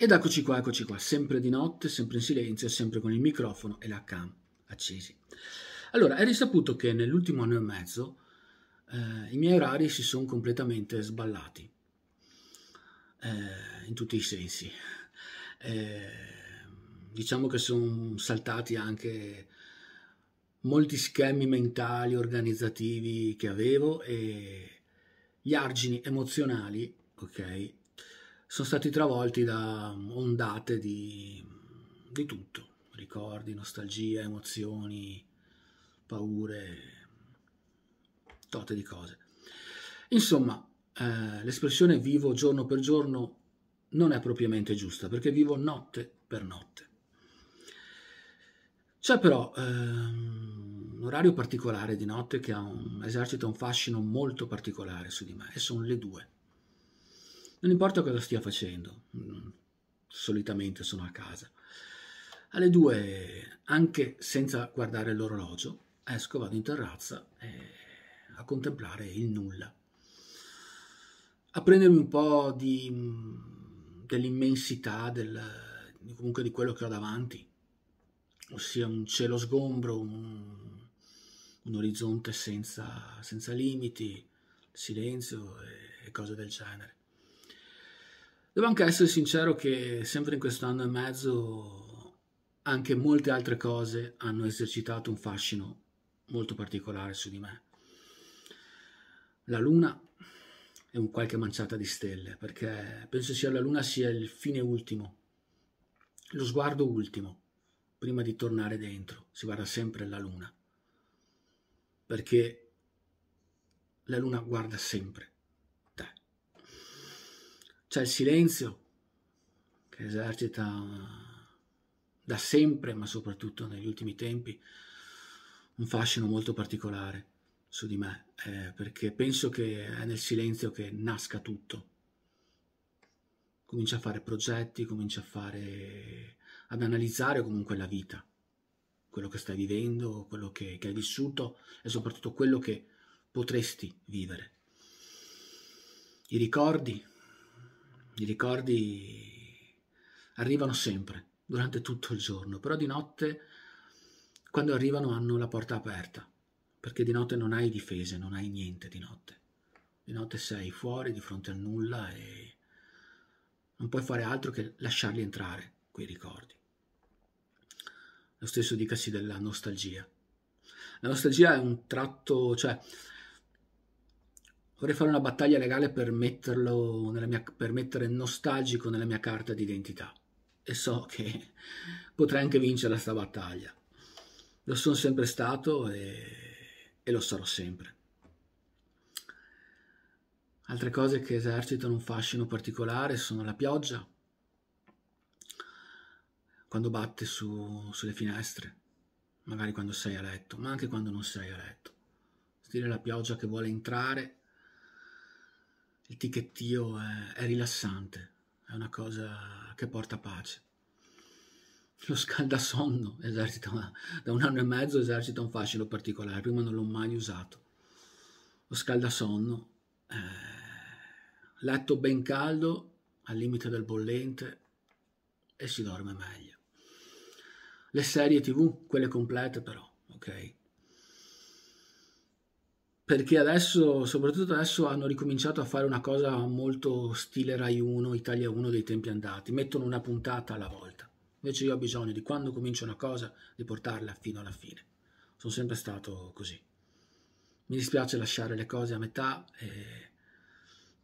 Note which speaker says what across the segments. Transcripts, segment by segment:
Speaker 1: Ed eccoci qua, eccoci qua, sempre di notte, sempre in silenzio, sempre con il microfono e la cam accesi. Allora, è risaputo che nell'ultimo anno e mezzo eh, i miei orari si sono completamente sballati, eh, in tutti i sensi. Eh, diciamo che sono saltati anche molti schemi mentali, organizzativi che avevo e gli argini emozionali, ok, sono stati travolti da mm, ondate di, di tutto, ricordi, nostalgia, emozioni, paure, tote di cose. Insomma, eh, l'espressione vivo giorno per giorno non è propriamente giusta perché vivo notte per notte. C'è però eh, un orario particolare di notte che un, esercita un fascino molto particolare su di me e sono le due. Non importa cosa stia facendo, solitamente sono a casa. Alle due, anche senza guardare l'orologio, esco, vado in terrazza eh, a contemplare il nulla, a prendermi un po' di mm, dell'immensità del, comunque di quello che ho davanti, ossia un cielo sgombro, un, un orizzonte senza, senza, limiti, silenzio e, e cose del genere. Devo anche essere sincero che sempre in questo anno e mezzo anche molte altre cose hanno esercitato un fascino molto particolare su di me. La luna e un qualche manciata di stelle, perché penso sia la luna sia il fine ultimo, lo sguardo ultimo, prima di tornare dentro, si guarda sempre la luna, perché la luna guarda sempre c'è il silenzio che esercita da sempre, ma soprattutto negli ultimi tempi, un fascino molto particolare su di me, eh, perché penso che è nel silenzio che nasca tutto. Comincia a fare progetti, comincia a fare, ad analizzare comunque la vita, quello che stai vivendo, quello che, che hai vissuto e soprattutto quello che potresti vivere. I ricordi, i ricordi arrivano sempre, durante tutto il giorno, però di notte, quando arrivano, hanno la porta aperta, perché di notte non hai difese, non hai niente di notte. Di notte sei fuori, di fronte a nulla e non puoi fare altro che lasciarli entrare, quei ricordi. Lo stesso dicasi della nostalgia. La nostalgia è un tratto, cioè vorrei fare una battaglia legale per metterlo nella mia, per mettere nostalgico nella mia carta d'identità. E so che potrei anche vincere questa battaglia. Lo sono sempre stato e, e lo sarò sempre. Altre cose che esercitano un fascino particolare sono la pioggia, quando batte su, sulle finestre, magari quando sei a letto, ma anche quando non sei a letto. Stile la pioggia che vuole entrare il ticchettio è, è rilassante, è una cosa che porta pace. Lo scaldasonno esercita, da un anno e mezzo esercita un fascino particolare, prima non l'ho mai usato. Lo scaldasonno, eh, letto ben caldo, al limite del bollente, e si dorme meglio. Le serie tv, quelle complete però, ok? perché adesso, soprattutto adesso, hanno ricominciato a fare una cosa molto stile Rai 1, Italia 1 dei tempi andati, mettono una puntata alla volta. Invece io ho bisogno di quando comincio una cosa di portarla fino alla fine. Sono sempre stato così. Mi dispiace lasciare le cose a metà, è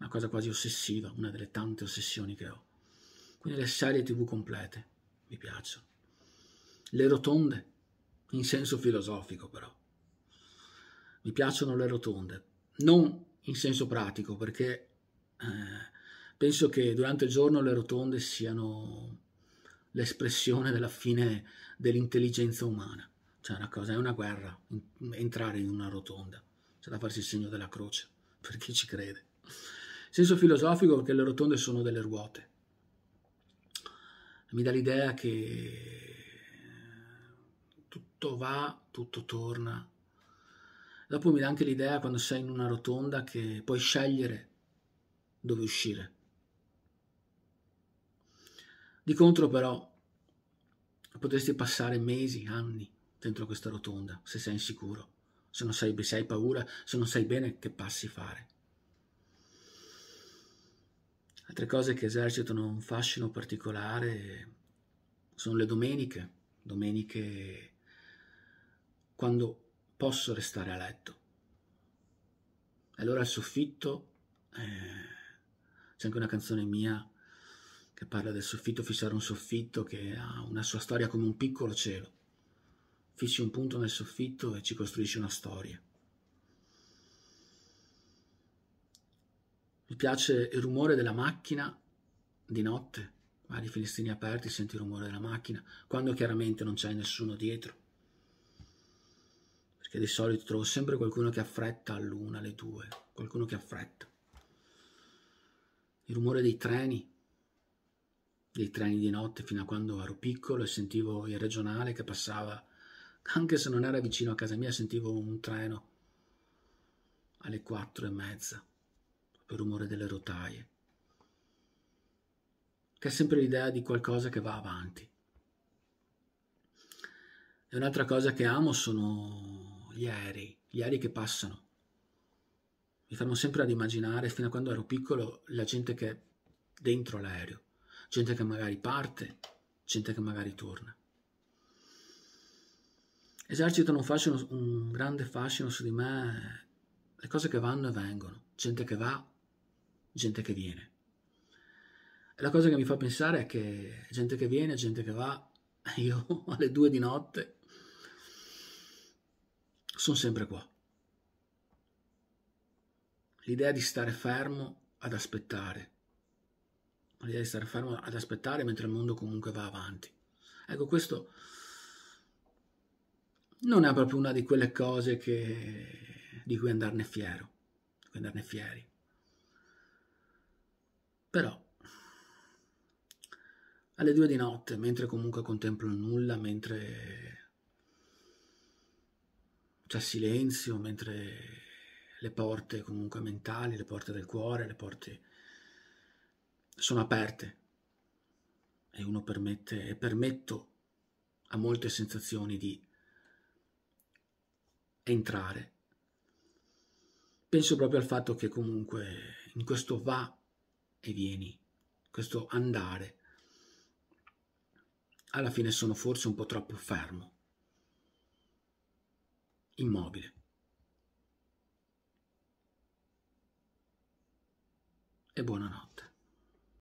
Speaker 1: una cosa quasi ossessiva, una delle tante ossessioni che ho. Quindi le serie tv complete mi piacciono. Le rotonde, in senso filosofico però mi piacciono le rotonde, non in senso pratico perché eh, penso che durante il giorno le rotonde siano l'espressione della fine dell'intelligenza umana. Cioè una cosa, è una guerra entrare in una rotonda, c'è da farsi il segno della croce, per chi ci crede. Senso filosofico perché le rotonde sono delle ruote. Mi dà l'idea che tutto va, tutto torna, Dopo mi dà anche l'idea quando sei in una rotonda che puoi scegliere dove uscire. Di contro però potresti passare mesi, anni dentro questa rotonda se sei insicuro, se non sai, se hai paura, se non sai bene che passi fare. Altre cose che esercitano un fascino particolare sono le domeniche, domeniche quando posso restare a letto. allora il soffitto eh, c'è anche una canzone mia che parla del soffitto, fissare un soffitto che ha una sua storia come un piccolo cielo. Fissi un punto nel soffitto e ci costruisci una storia. Mi piace il rumore della macchina di notte, magari finestrini aperti, senti il rumore della macchina, quando chiaramente non c'è nessuno dietro perché di solito trovo sempre qualcuno che affretta all'una, alle due, qualcuno che affretta. Il rumore dei treni, dei treni di notte fino a quando ero piccolo e sentivo il regionale che passava, anche se non era vicino a casa mia, sentivo un treno alle quattro e mezza, il rumore delle rotaie, che è sempre l'idea di qualcosa che va avanti. E un'altra cosa che amo sono gli aerei, gli aerei che passano. Mi fermo sempre ad immaginare, fino a quando ero piccolo, la gente che è dentro l'aereo, gente che magari parte, gente che magari torna. Esercitano un, fascino, un grande fascino su di me le cose che vanno e vengono, gente che va, gente che viene. E la cosa che mi fa pensare è che gente che viene, gente che va, io alle due di notte sono sempre qua. L'idea di stare fermo ad aspettare, l'idea di stare fermo ad aspettare mentre il mondo comunque va avanti. Ecco, questo non è proprio una di quelle cose che, di cui andarne fiero, di cui andarne fieri. Però, alle due di notte, mentre comunque contemplo nulla, mentre c'è silenzio mentre le porte comunque mentali, le porte del cuore, le porte sono aperte e uno permette e permetto a molte sensazioni di entrare. Penso proprio al fatto che comunque in questo va e vieni, questo andare, alla fine sono forse un po' troppo fermo immobile. E buonanotte.